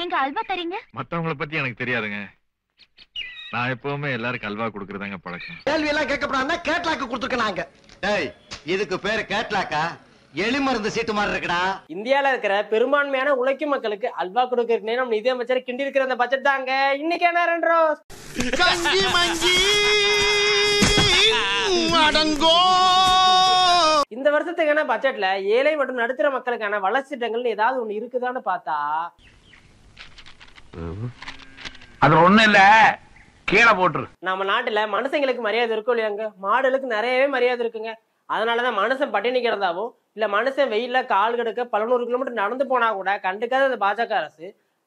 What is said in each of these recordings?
நீங்க அல்வா தரீங்க மத்தவங்கள பத்தி எனக்கு தெரியாதுங்க நான் எப்பவுமே எல்லாருக்கும் அல்வா கொடுக்கறதாங்க பழக்கம் கேள்வி எல்லாம் கேட்கப்படாதுன்னா கேட்லாக்கு கொடுத்துருக்கலாங்க டேய் இதுக்கு பேரு கேட்லாக்கா எலிமருந்து சீட்டு மாதிரி இருக்கடா இந்தியால இருக்கிற பெரும்பான்மையான உழைக்கும் மக்களுக்கு அல்வா கொடுக்கறதுனே நம்ம இதே அமைச்சர் கிண்டி இருக்கிற அந்த பட்ஜெட் தாங்க இன்னைக்கு என்ன ரெண்டு கஞ்சி மஞ்சி அடங்கோ இந்த வருஷத்துக்கான பட்ஜெட்ல ஏழை மற்றும் நடுத்தர மக்களுக்கான வளர்ச்சி திட்டங்கள் ஏதாவது ஒண்ணு இருக்குதான்னு பார்த்தா அது ஒண்ணு இல்ல கீழே போட்டுரு நம்ம நாட்டுல மனுஷங்களுக்கு மரியாதை இருக்கும் இல்லையாங்க மாடுகளுக்கு நிறையவே மரியாதை இருக்குங்க அதனாலதான் மனுஷன் பட்டினிக்கிறதாவும் இல்ல மனுஷன் வெயில்ல கால் கெடுக்க பல நூறு கிலோமீட்டர் நடந்து போனா கூட கண்டுக்காத அந்த பாஜக அரசு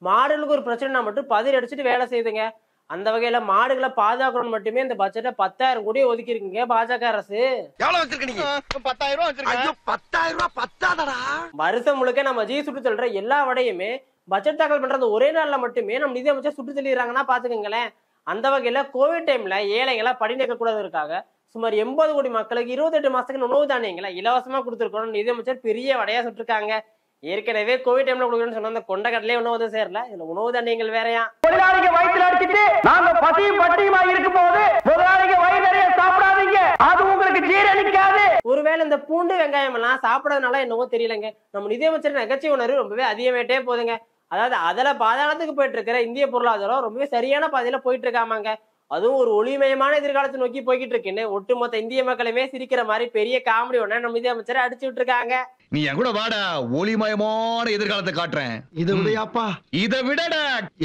மாடுகளுக்கு ஒரு பிரச்சனைனா மட்டும் பதில் அடிச்சுட்டு வேலை செய்யுதுங்க அந்த வகையில மாடுகளை பாதுகாக்கணும் மட்டுமே இந்த பட்ஜெட்டை பத்தாயிரம் கோடி ஒதுக்கி இருக்குங்க பாஜக அரசு எவ்வளவு வச்சிருக்கீங்க பத்தாயிரம் ரூபாய் பத்தாயிரம் ரூபாய் பத்தாதடா வருஷம் முழுக்க நம்ம ஜி சுட்டு சொல்ற எல்லா வடையுமே பட்ஜெட் தாக்கல் பண்றது ஒரே நாள்ல மட்டுமே நம்ம நிதியமைச்சர் சுட்டு தள்ளிடுறாங்கன்னா பாத்துக்கோங்களேன் அந்த வகையில கோவிட் டைம்ல ஏழைகளை படிநீக்க கூடாதற்காக சுமார் எண்பது கோடி மக்களுக்கு இருபத்தி எட்டு மாசத்துக்கு உணவு தானியங்களை இலவசமா கொடுத்துருக்கணும் நிதியமைச்சர் பெரிய வடையா சுட்டிருக்காங்க ஏற்கனவே கோவிட் டைம்ல கொடுக்கணும்னு சொன்ன அந்த கொண்டக்கடலே உணவு வந்து சேரல இதுல உணவு தானியங்கள் வேறையா முதலாளிக்கு வயிற்றுல நாங்க பசியும் பட்டியுமா இருக்கும் போது வயிறு சாப்பிடாதீங்க அது உங்களுக்கு ஜீரணிக்காது ஒருவேளை இந்த பூண்டு வெங்காயம் எல்லாம் சாப்பிடறதுனால என்னவோ தெரியலங்க நம்ம நிதியமைச்சர் நகைச்சி உணர்வு ரொம்பவே அதிகமாயிட்டே போதுங்க அதாவது அதில் பாதாளத்துக்கு போயிட்டு இருக்கிற இந்திய பொருளாதாரம் ரொம்பவே சரியான பாதையில் போயிட்டு இருக்காமாங்க அதுவும் ஒரு ஒளிமயமான எதிர்காலத்தை நோக்கி போய்கிட்டு இருக்குன்னு ஒட்டுமொத்த இந்திய மக்களுமே சிரிக்கிற மாதிரி பெரிய காமெடி ஒன்னு நம்ம நிதியமைச்சர் அடிச்சு விட்டுருக்காங்க நீ என் கூட வாடா ஒளிமயமான எதிர்காலத்தை காட்டுறேன் இதை விடையாப்பா இதை விட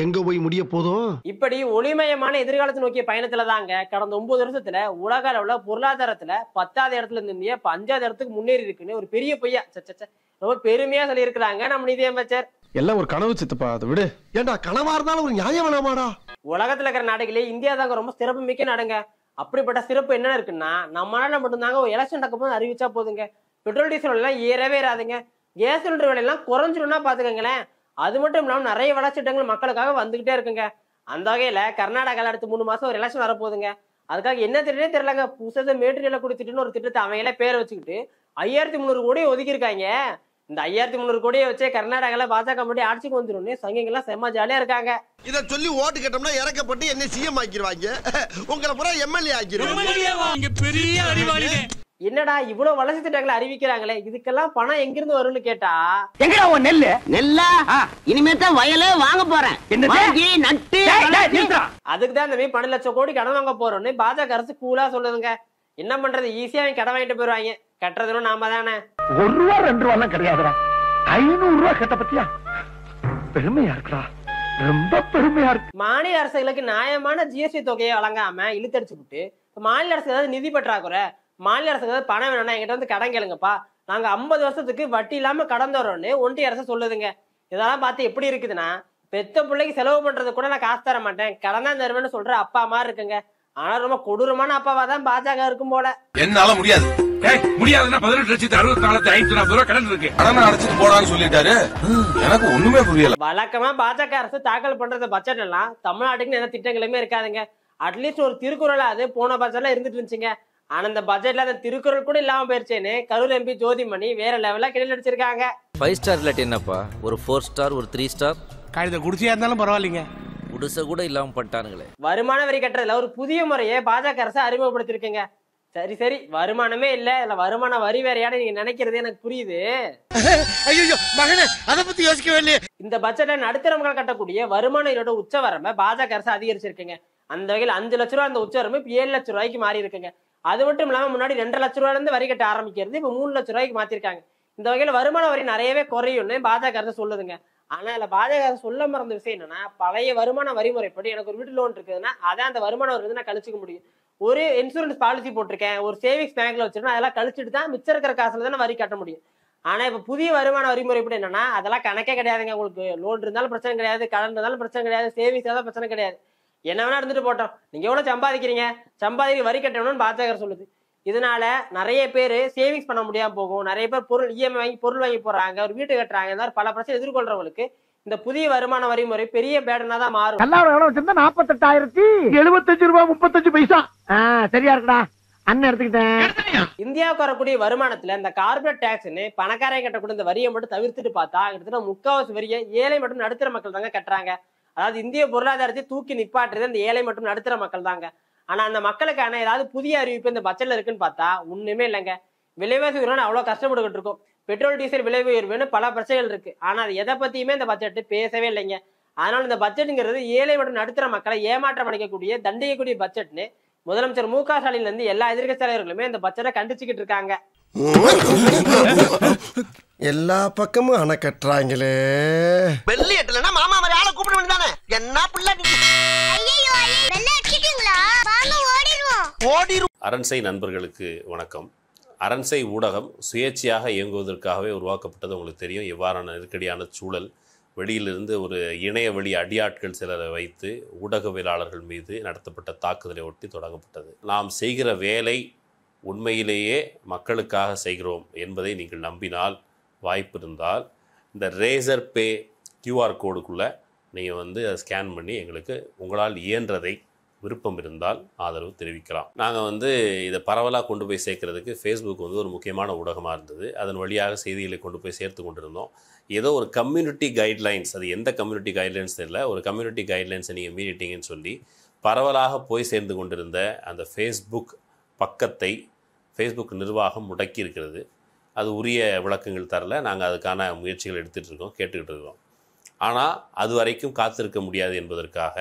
எங்க போய் முடிய போதும் இப்படி ஒளிமயமான எதிர்காலத்தை நோக்கிய பயணத்துல தாங்க கடந்த ஒன்பது வருஷத்துல உலக அளவுல பொருளாதாரத்துல பத்தாவது இடத்துல இருந்து இந்தியா பஞ்சாவது இடத்துக்கு முன்னேறி இருக்குன்னு ஒரு பெரிய பொய்யா ரொம்ப பெருமையா இருக்கிறாங்க நம்ம நிதியமைச்சர் எல்லாம் ஒரு கனவு சித்தப்பா அதை விடு ஏண்டா கனவா இருந்தாலும் ஒரு நியாயம் வேணாமாடா உலகத்துல இருக்கிற நாடுகளே இந்தியா தாங்க ரொம்ப சிறப்பு மிக்க நாடுங்க அப்படிப்பட்ட சிறப்பு என்னென்ன இருக்குன்னா நம்ம நாட்டில் மட்டும்தாங்க ஒரு எலெக்ஷன் நடக்கும் அறிவிச்சா போதுங்க பெட்ரோல் டீசல் எல்லாம் ஏறவே ஏறாதுங்க கேஸ் சிலிண்டர் விலையெல்லாம் குறைஞ்சிடும்னா பார்த்துக்கங்களேன் அது மட்டும் இல்லாமல் நிறைய வளர்ச்சிட்டங்கள் மக்களுக்காக வந்துகிட்டே இருக்குங்க அந்த வகையில் கர்நாடகாவில் அடுத்து மூணு மாதம் ஒரு எலெக்ஷன் வரப்போகுதுங்க அதுக்காக என்ன திட்டமே தெரியலங்க புதுசாக மேட்டு நிலை கொடுத்துட்டுன்னு ஒரு திட்டத்தை அவையில பேர் வச்சுக்கிட்டு ஐயாயிரத்தி முந்நூறு கோடி ஒதுக்கியிருக்காங்க இந்த ஐயாயிரத்தி முந்நூறு கோடியை வச்சே கர்நாடகால பாஜக முன்னாடி ஆட்சிக்கு வந்துடும் சங்கங்கெல்லாம் செம்ம ஜாலியா இருக்காங்க இத சொல்லி ஓட்டு கேட்டோம்னா இறக்கப்பட்டு என்ன சிஎம் ஆக்கிடுவாங்க உங்களை பூரா எம்எல்ஏ ஆக்கிடுவாங்க பெரிய அறிவாளி என்னடா இவ்வளவு வளர்ச்சி திட்டங்களை அறிவிக்கிறாங்களே இதுக்கெல்லாம் பணம் எங்கிருந்து வரும்னு கேட்டா எங்கடா உன் நெல்லு நெல்லா இனிமே தான் வயலே வாங்க போறேன் அதுக்கு தான் இந்த மாதிரி லட்சம் கோடி கடன் வாங்க போறோம்னு பாஜக அரசு கூலா சொல்லுதுங்க என்ன பண்றது ஈஸியா கடன் வாங்கிட்டு போயிருவாங்க கட்டுறதுன்னு நாம தானே ஒரு ரூபா ரெண்டு ரூபா எல்லாம் கிடையாதுடா ஐநூறு ரூபா கேட்ட பத்தியா பெருமையா இருக்குடா ரொம்ப பெருமையா இருக்கு மாநில அரசுகளுக்கு நியாயமான ஜிஎஸ்டி தொகையை வழங்காம இழுத்தடிச்சு விட்டு மாநில அரசு ஏதாவது நிதி பற்றாக்குறை மாநில அரசு ஏதாவது பணம் வேணும்னா என்கிட்ட வந்து கடன் கேளுங்கப்பா நாங்க ஐம்பது வருஷத்துக்கு வட்டி இல்லாம கடன் தரோம்னு ஒன்றிய அரசு சொல்லுதுங்க இதெல்லாம் பார்த்து எப்படி இருக்குதுன்னா பெத்த பிள்ளைக்கு செலவு பண்றது கூட நான் காசு தர மாட்டேன் கடன் தான் தருவேன்னு சொல்ற அப்பா மாதிரி இருக்குங்க ஆனா ரொம்ப கொடூரமான அப்பாவா தான் பாஜக இருக்கும் போல என்னால முடியாது முடியாதுன்னா பதினெட்டு எனக்கு ஒண்ணுமே புரியல வழக்கமா பாஜக அரசு தாக்கல் பண்றது பட்ஜெட் எல்லாம் தமிழ்நாட்டுக்கு எந்த திட்டங்களுமே இருக்காதுங்க அட்லீஸ்ட் ஒரு திருக்குறள் அது போன பட்ஜெட்ல இருந்துட்டு இருந்துச்சுங்க ஆனா இந்த பட்ஜெட்ல அந்த திருக்குறள் கூட இல்லாம போயிருச்சேன்னு கரூர் எம்பி ஜோதிமணி வேற லெவல்ல கிடையில் அடிச்சிருக்காங்க ஃபைவ் ஸ்டார் இல்லாட்டி என்னப்பா ஒரு ஃபோர் ஸ்டார் ஒரு த்ரீ ஸ்டார் காகிதம் குடிச்சியா இருந்தாலும் பரவாயில்லைங்க குடிசை கூட இல்லாம பண்ணிட்டானுங்களே வருமான வரி கட்டுறதுல ஒரு புதிய முறையை பாஜக அரசு அறிமுகப்படுத்திருக்கேங்க சரி சரி வருமானமே இல்ல இல்ல வருமான வரி வேறையான நீங்க நினைக்கிறது எனக்கு புரியுது ஐயோ மகனே அதை பத்தி யோசிக்க வேண்டிய இந்த பட்ஜெட்ல நடுத்தர மக்கள் கட்டக்கூடிய வருமான உச்ச உச்சவரம்பை பாஜக அரசு அதிகரிச்சிருக்கீங்க அந்த வகையில் அஞ்சு லட்ச ரூபா அந்த உச்சவரம்பு இப்ப ஏழு லட்ச ரூபாய்க்கு மாறி இருக்குங்க அது மட்டும் இல்லாம முன்னாடி ரெண்டு லட்ச ரூபாயில இருந்து வரி கட்ட ஆரம்பிக்கிறது இப்போ மூணு லட்ச ரூபாய்க்கு மாத்திருக்காங்க இந்த வகையில வருமான வரி நிறையவே குறையும்னு பாஜக அரசு சொல்லுதுங்க ஆனால் அதில் பாஜக சொல்ல மறந்த விஷயம் என்னன்னா பழைய வருமான வரிமுறைப்படி எனக்கு ஒரு வீட்டு லோன் இருக்குதுன்னா அதான் அந்த வருமானம் வருது நான் கழிச்சிக்க முடியும் ஒரு இன்சூரன்ஸ் பாலிசி போட்டிருக்கேன் ஒரு சேவிங்ஸ் பேங்க்ல வச்சிருக்கேன் அதெல்லாம் கழிச்சிட்டு தான் மிச்சம் இருக்கிற காசுல தானே வரி கட்ட முடியும் ஆனா இப்ப புதிய வருமான வரிமுறை எப்படி என்னன்னா அதெல்லாம் கணக்கே கிடையாதுங்க உங்களுக்கு லோன் இருந்தாலும் பிரச்சனை கிடையாது கடன் இருந்தாலும் பிரச்சனை கிடையாது சேவிங்ஸ் இருந்தாலும் பிரச்சனை கிடையாது என்ன வேணா இருந்துட்டு போட்டோம் நீங்க எவ்வளவு சம்பாதிக்கிறீங்க சம்பாதிக்க வரி கட்டணும்னு பாஜக சொல்லுது இதனால நிறைய பேர் சேவிங்ஸ் பண்ண முடியாமல் போகும் நிறைய பேர் பொருள் இஎம்ஐ e வாங்கி பொருள் வாங்கி போடுறாங்க ஒரு வீட்டு கட்டுறாங்க இந்த மாதிரி பல பிரச்சனை எதிர்கொள்றவங்களுக்கு இந்த புதிய வருமான வரி முறை பெரிய பேடனா தான் மாறும் எல்லாரும் எவ்வளவு வச்சிருந்தா நாற்பத்தெட்டாயிரத்தி எழுபத்தஞ்சு ரூபாய் முப்பத்தஞ்சு பைசா சரியா இருக்கடா இந்தியாவுக்கு வரக்கூடிய வருமானத்துல இந்த கார்பரேட் டேக்ஸ்னு பணக்காரங்க கட்டக்கூடிய இந்த வரியை மட்டும் தவிர்த்துட்டு பார்த்தா கிட்டத்தட்ட முக்காவாசி வரியை ஏழை மற்றும் நடுத்தர மக்கள் தாங்க கட்டுறாங்க அதாவது இந்திய பொருளாதாரத்தை தூக்கி நிப்பாட்டுறது இந்த ஏழை மற்றும் நடுத்தர மக்கள் தாங்க ஆனா அந்த மக்களுக்கான ஏதாவது புதிய அறிவிப்பு இந்த பட்ஜெட்ல இருக்குன்னு பார்த்தா ஒண்ணுமே இல்லைங்க விலைவாசி உயர்வுன்னு அவ்வளவு கஷ்டப்பட்டுக்கிட்டு இருக்கும் பெட்ரோல் டீசல் விலை உயர்வுன்னு பல பிரச்சனைகள் இருக்கு ஆனா அது எதை பத்தியுமே இந்த பட்ஜெட் பேசவே இல்லைங்க அதனால இந்த பட்ஜெட்டுங்கிறது ஏழை மற்றும் நடுத்தர மக்களை ஏமாற்றம் அடைக்கக்கூடிய தண்டிக்கக்கூடிய பட்ஜெட்னு முதலமைச்சர் மு க ஸ்டாலின்ல இருந்து எல்லா எதிர்கட்சி தலைவர்களுமே இந்த பட்ஜெட்டை கண்டிச்சுக்கிட்டு இருக்காங்க எல்லா பக்கமும் அணை கட்டுறாங்களே வெள்ளி எட்டலன்னா அரண்சை நண்பர்களுக்கு வணக்கம் அரண்சை ஊடகம் சுயேட்சையாக இயங்குவதற்காகவே உருவாக்கப்பட்டது உங்களுக்கு தெரியும் இவ்வாறான நெருக்கடியான சூழல் வெளியிலிருந்து ஒரு இணைய வழி அடியாட்கள் சிலரை வைத்து ஊடகவியலாளர்கள் மீது நடத்தப்பட்ட தாக்குதலை ஒட்டி தொடங்கப்பட்டது நாம் செய்கிற வேலை உண்மையிலேயே மக்களுக்காக செய்கிறோம் என்பதை நீங்கள் நம்பினால் வாய்ப்பு இருந்தால் இந்த ரேசர் பே கியூஆர் கோடுக்குள்ளே நீங்கள் வந்து அதை ஸ்கேன் பண்ணி எங்களுக்கு உங்களால் இயன்றதை விருப்பம் இருந்தால் ஆதரவு தெரிவிக்கலாம் நாங்கள் வந்து இதை பரவலாக கொண்டு போய் சேர்க்கறதுக்கு ஃபேஸ்புக் வந்து ஒரு முக்கியமான ஊடகமாக இருந்தது அதன் வழியாக செய்திகளை கொண்டு போய் சேர்த்து கொண்டிருந்தோம் ஏதோ ஒரு கம்யூனிட்டி கைட்லைன்ஸ் அது எந்த கம்யூனிட்டி கைட்லைன்ஸ் தெரியல ஒரு கம்யூனிட்டி கைட்லைன்ஸை நீங்கள் மீறிட்டீங்கன்னு சொல்லி பரவலாக போய் சேர்ந்து கொண்டிருந்த அந்த ஃபேஸ்புக் பக்கத்தை ஃபேஸ்புக் நிர்வாகம் முடக்கி இருக்கிறது அது உரிய விளக்கங்கள் தரல நாங்கள் அதுக்கான முயற்சிகள் எடுத்துகிட்டு இருக்கோம் கேட்டுக்கிட்டு இருக்கோம் ஆனால் அது வரைக்கும் காத்திருக்க முடியாது என்பதற்காக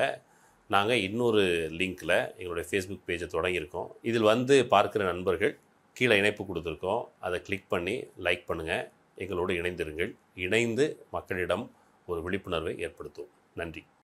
நாங்கள் இன்னொரு லிங்க்கில் எங்களுடைய ஃபேஸ்புக் பேஜை தொடங்கியிருக்கோம் இதில் வந்து பார்க்குற நண்பர்கள் கீழே இணைப்பு கொடுத்துருக்கோம் அதை கிளிக் பண்ணி லைக் பண்ணுங்கள் எங்களோடு இணைந்திருங்கள் இணைந்து மக்களிடம் ஒரு விழிப்புணர்வை ஏற்படுத்துவோம் நன்றி